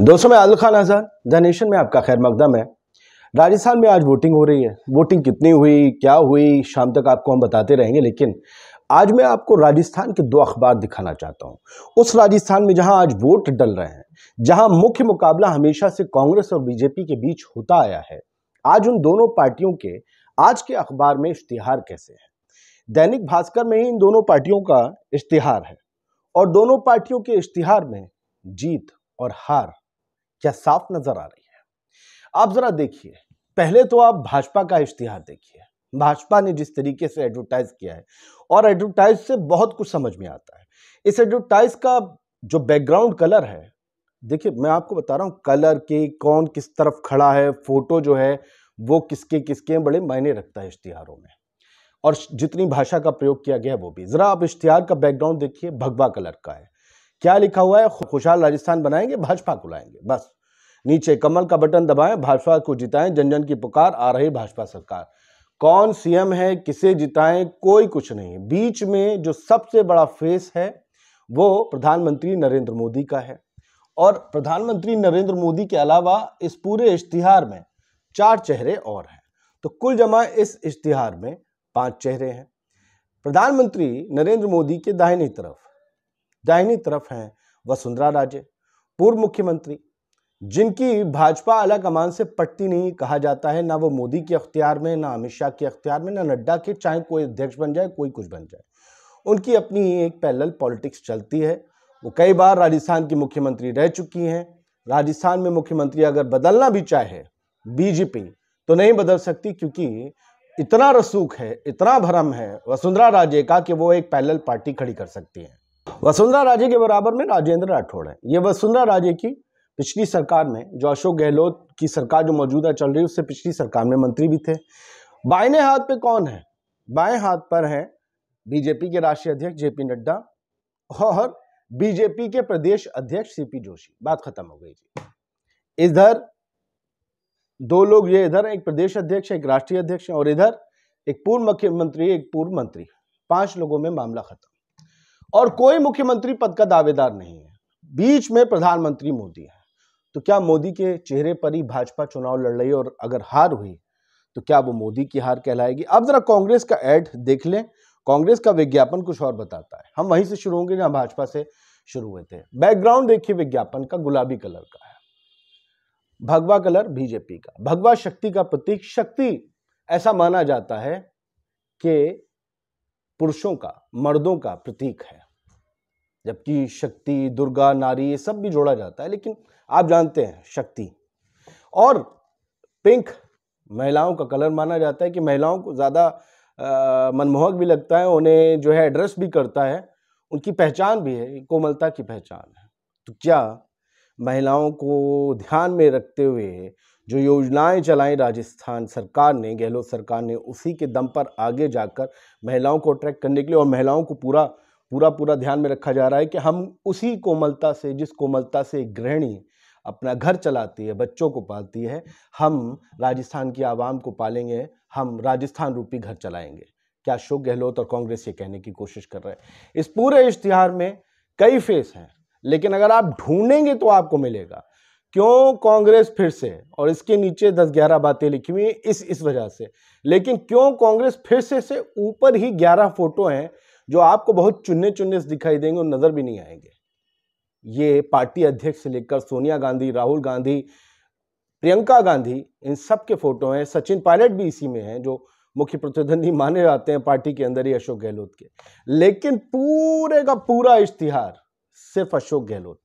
दोस्तों मैं Adil Khan Azad the nation में आपका खैर मकदम है राजस्थान में आज वोटिंग हो रही है वोटिंग कितनी हुई क्या हुई शाम तक आपको हम बताते रहेंगे लेकिन आज मैं आपको राजस्थान के दो अखबार दिखाना चाहता हूं उस राजस्थान में जहां आज वोट डल रहे हैं जहां मुख्य मुकाबला हमेशा से कांग्रेस और बीजेपी के बीच होता आया है आज उन दोनों पार्टियों के आज के अखबार में इश्तिहार कैसे है दैनिक भास्कर में ही इन दोनों पार्टियों का इश्तिहार है और दोनों पार्टियों के इश्तिहार में जीत और हार क्या साफ नजर आ रही है आप जरा देखिए पहले तो आप भाजपा का इश्तिहार देखिए भाजपा ने जिस तरीके से एडवर्टाइज किया है और एडवर्टाइज से बहुत कुछ समझ में आता है इस एडवर्टाइज का जो बैकग्राउंड कलर है देखिए मैं आपको बता रहा हूँ कलर के कौन किस तरफ खड़ा है फोटो जो है वो किसके किसके बड़े मायने रखता है इश्तिहारों में और जितनी भाषा का प्रयोग किया गया वो भी ज़रा आप इश्तिहार का बैकग्राउंड देखिए भगवा कलर का है क्या लिखा हुआ है खुशहाल राजस्थान बनाएंगे भाजपा को लाएंगे बस नीचे कमल का बटन दबाएं भाजपा को जिताएं जन जन की पुकार आ रही भाजपा सरकार कौन सीएम है किसे जिताएं कोई कुछ नहीं बीच में जो सबसे बड़ा फेस है वो प्रधानमंत्री नरेंद्र मोदी का है और प्रधानमंत्री नरेंद्र मोदी के अलावा इस पूरे इश्तिहार में चार चेहरे और हैं तो कुल जमा इस इश्तिहार में पांच चेहरे हैं प्रधानमंत्री नरेंद्र मोदी के दाहिनी तरफ दाहिनी तरफ हैं वसुंधरा राजे पूर्व मुख्यमंत्री जिनकी भाजपा आला कमान से पटती नहीं कहा जाता है ना वो मोदी के अख्तियार में ना अमित शाह के अख्तियार में ना नड्डा के चाहे कोई अध्यक्ष बन जाए कोई कुछ बन जाए उनकी अपनी ही एक पैरल पॉलिटिक्स चलती है वो कई बार राजस्थान की मुख्यमंत्री रह चुकी हैं राजस्थान में मुख्यमंत्री अगर बदलना भी चाहे बीजेपी तो नहीं बदल सकती क्योंकि इतना रसूख है इतना भरम है वसुंधरा राजे का कि वो एक पैरल पार्टी खड़ी कर सकती हैं वसुंधरा राजे के बराबर में राजेंद्र राठौड़ है ये वसुंधरा राजे की पिछली सरकार में जो अशोक गहलोत की सरकार जो मौजूदा चल रही है उससे पिछली सरकार में मंत्री भी थे बाएं हाथ पे कौन है बाएं हाथ पर हैं बीजेपी के राष्ट्रीय अध्यक्ष जेपी नड्डा और बीजेपी के प्रदेश अध्यक्ष सीपी जोशी बात खत्म हो गई जी इधर दो लोग ये इधर एक प्रदेश अध्यक्ष एक राष्ट्रीय अध्यक्ष और इधर एक पूर्व मुख्यमंत्री एक पूर्व मंत्री पांच लोगों में मामला खत्म और कोई मुख्यमंत्री पद का दावेदार नहीं है बीच में प्रधानमंत्री मोदी है तो क्या मोदी के चेहरे पर ही भाजपा चुनाव लड़ रही और अगर हार हुई तो क्या वो मोदी की हार कहलाएगी अब जरा कांग्रेस का एड देख लें कांग्रेस का विज्ञापन कुछ और बताता है हम वहीं से शुरू होंगे जहां भाजपा से शुरू हुए थे बैकग्राउंड देखिए विज्ञापन का गुलाबी कलर का है भगवा कलर बीजेपी का भगवा शक्ति का प्रतीक शक्ति ऐसा माना जाता है कि पुरुषों का मर्दों का प्रतीक है जबकि शक्ति दुर्गा नारी ये सब भी जोड़ा जाता है लेकिन आप जानते हैं शक्ति और पिंक महिलाओं का कलर माना जाता है कि महिलाओं को ज़्यादा मनमोहक भी लगता है उन्हें जो है एड्रेस भी करता है उनकी पहचान भी है कोमलता की पहचान है तो क्या महिलाओं को ध्यान में रखते हुए जो योजनाएं चलाएं राजस्थान सरकार ने गहलोत सरकार ने उसी के दम पर आगे जाकर महिलाओं को अट्रैक्ट करने के लिए और महिलाओं को पूरा पूरा पूरा ध्यान में रखा जा रहा है कि हम उसी कोमलता से जिस कोमलता से गृहिणी अपना घर चलाती है बच्चों को पालती है हम राजस्थान की आवाम को पालेंगे हम राजस्थान रूपी घर चलाएंगे क्या अशोक गहलोत और कांग्रेस ये कहने की कोशिश कर रहे हैं इस पूरे इश्तिहार में कई फेस हैं लेकिन अगर आप ढूंढेंगे तो आपको मिलेगा क्यों कांग्रेस फिर से और इसके नीचे दस ग्यारह बातें लिखी हुई इस इस वजह से लेकिन क्यों कांग्रेस फिर से से ऊपर ही ग्यारह फोटो हैं जो आपको बहुत चुनने चुनने से दिखाई देंगे और नज़र भी नहीं आएंगे ये पार्टी अध्यक्ष से लेकर सोनिया गांधी राहुल गांधी प्रियंका गांधी इन सब के फोटो हैं सचिन पायलट भी इसी में हैं जो मुख्य प्रतिद्वंदी माने जाते हैं पार्टी के अंदर ही अशोक गहलोत के लेकिन पूरे का पूरा इश्तिहार सिर्फ अशोक गहलोत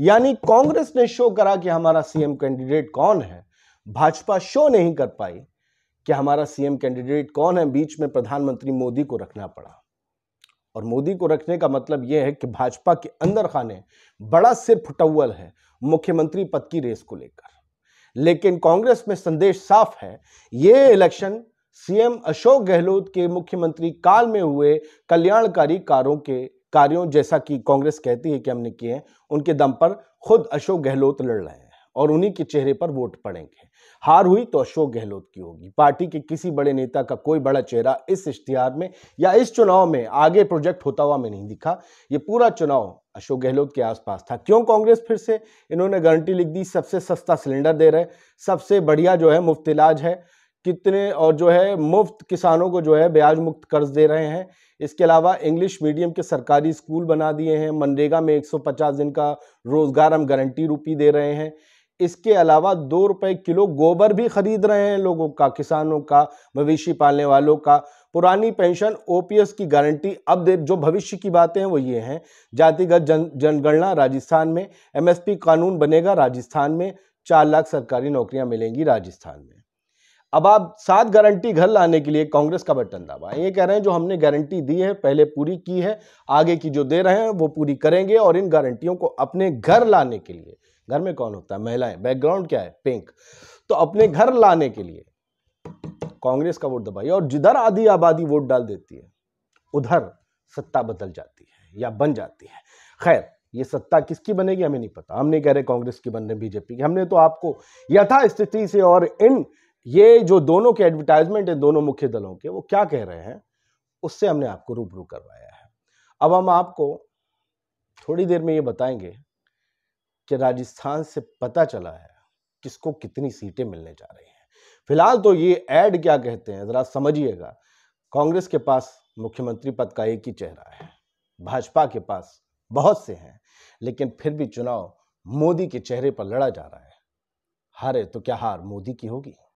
यानी कांग्रेस ने शो करा कि हमारा सीएम कैंडिडेट कौन है भाजपा शो नहीं कर पाई कि हमारा सीएम कैंडिडेट कौन है बीच में प्रधानमंत्री मोदी को रखना पड़ा और मोदी को रखने का मतलब यह है कि भाजपा के अंदर खाने बड़ा सिर फुटवल है मुख्यमंत्री पद की रेस को लेकर लेकिन कांग्रेस में संदेश साफ है ये इलेक्शन सीएम अशोक गहलोत के मुख्यमंत्री काल में हुए कल्याणकारी कारों के कार्यों जैसा कि कांग्रेस कहती है कि हमने किए हैं उनके दम पर खुद अशोक गहलोत लड़ रहे हैं और उन्हीं के चेहरे पर वोट पड़ेंगे हार हुई तो अशोक गहलोत की होगी पार्टी के किसी बड़े नेता का कोई बड़ा चेहरा इस इश्तिहार में या इस चुनाव में आगे प्रोजेक्ट होता हुआ मैं नहीं दिखा ये पूरा चुनाव अशोक गहलोत के आसपास था क्यों कांग्रेस फिर से इन्होंने गारंटी लिख दी सबसे सस्ता सिलेंडर दे रहे सबसे बढ़िया जो है मुफ्त इलाज है कितने और जो है मुफ्त किसानों को जो है ब्याज मुक्त कर्ज दे रहे हैं इसके अलावा इंग्लिश मीडियम के सरकारी स्कूल बना दिए हैं मनरेगा में 150 दिन का रोज़गार हम गारंटी रूपी दे रहे हैं इसके अलावा दो रुपये किलो गोबर भी खरीद रहे हैं लोगों का किसानों का मवेशी पालने वालों का पुरानी पेंशन ओपीएस की गारंटी अब दे जो भविष्य की बातें हैं वो ये हैं जातिगत जन जनगणना राजस्थान में एमएसपी कानून बनेगा राजस्थान में चार लाख सरकारी नौकरियां मिलेंगी राजस्थान में अब आप सात गारंटी घर लाने के लिए कांग्रेस का बटन दबाएं ये कह रहे हैं जो हमने गारंटी दी है पहले पूरी की है आगे की जो दे रहे हैं वो पूरी करेंगे और इन गारंटियों को अपने घर लाने के लिए घर में कौन होता है महिलाएं बैकग्राउंड क्या है पिंक तो अपने घर लाने के लिए कांग्रेस का वोट दबाइए और जिधर आधी आबादी वोट डाल देती है उधर सत्ता बदल जाती है या बन जाती है खैर ये सत्ता किसकी बनेगी हमें नहीं पता हम नहीं कह रहे कांग्रेस की बनने बीजेपी की हमने तो आपको यथास्थिति से और इन ये जो दोनों के एडवर्टाइजमेंट हैं दोनों मुख्य दलों के वो क्या कह रहे हैं उससे हमने आपको रूबरू करवाया है अब हम आपको थोड़ी देर में ये बताएंगे कि राजस्थान से पता चला है किसको कितनी सीटें मिलने जा रही हैं फिलहाल तो ये ऐड क्या कहते हैं ज़रा समझिएगा कांग्रेस के पास मुख्यमंत्री पद का एक ही चेहरा है भाजपा के पास बहुत से हैं लेकिन फिर भी चुनाव मोदी के चेहरे पर लड़ा जा रहा है हारे तो क्या हार मोदी की होगी